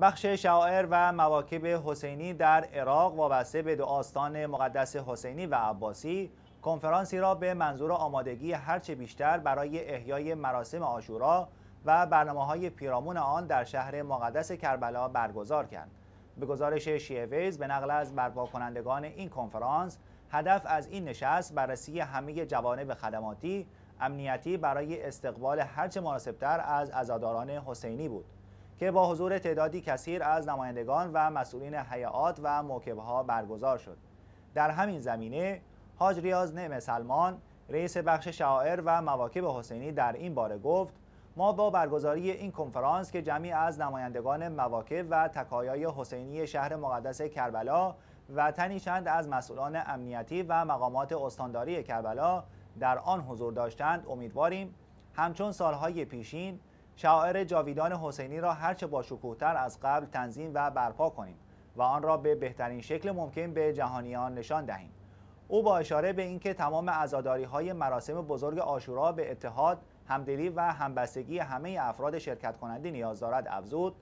بخش شاعر و مواکب حسینی در عراق وابسته به دو آستان مقدس حسینی و عباسی کنفرانسی را به منظور آمادگی هرچه بیشتر برای احیای مراسم آشورا و برنامه های پیرامون آن در شهر مقدس کربلا برگزار کرد. به گزارش شیعویز به نقل از برپا کنندگان این کنفرانس هدف از این نشست بررسی همه جوانب خدماتی امنیتی برای استقبال هرچه مناسبتر از ازاداران حسینی بود. که با حضور تعدادی کثیر از نمایندگان و مسئولین حیات و موکبه ها برگزار شد در همین زمینه حاج ریاض نعم سلمان رئیس بخش شاعر و مواکب حسینی در این باره گفت ما با برگزاری این کنفرانس که جمعی از نمایندگان مواکب و تکایای حسینی شهر مقدس کربلا و تنی چند از مسئولان امنیتی و مقامات استانداری کربلا در آن حضور داشتند امیدواریم همچون سالهای پیشین شاعر جاویدان حسینی را هرچه با تر از قبل تنظیم و برپا کنیم و آن را به بهترین شکل ممکن به جهانیان نشان دهیم او با اشاره به اینکه تمام ازاداری های مراسم بزرگ آشورا به اتحاد، همدلی و همبستگی همه افراد شرکت کننده نیاز دارد افزود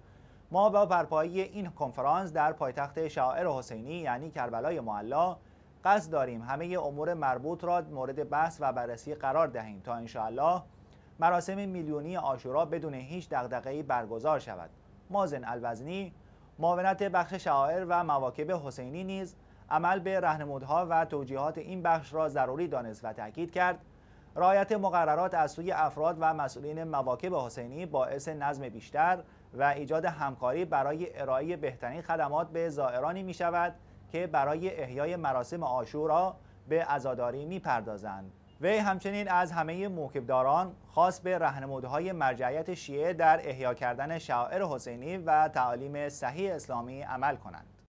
ما با برپایی این کنفرانس در پایتخت شاعر حسینی یعنی کربلای معلا قصد داریم همه امور مربوط را مورد بحث و بررسی قرار دهیم تا انشاءالله مراسم میلیونی آشورا بدون هیچ دغدغه‌ای برگزار شود مازن الوزنی معاونت بخش شعائر و مواکب حسینی نیز عمل به رهنمودها و توجیهات این بخش را ضروری دانست و تاکید کرد رعایت مقررات از سوی افراد و مسئولین مواکب حسینی باعث نظم بیشتر و ایجاد همکاری برای ارائه بهترین خدمات به زائرانی می شود که برای احیای مراسم آشورا به عزاداری می پردازند. وی همچنین از همه موکبداران خاص به رهنمودهای مرجعیت شیعه در احیا کردن شاعر حسینی و تعالیم صحیح اسلامی عمل کنند.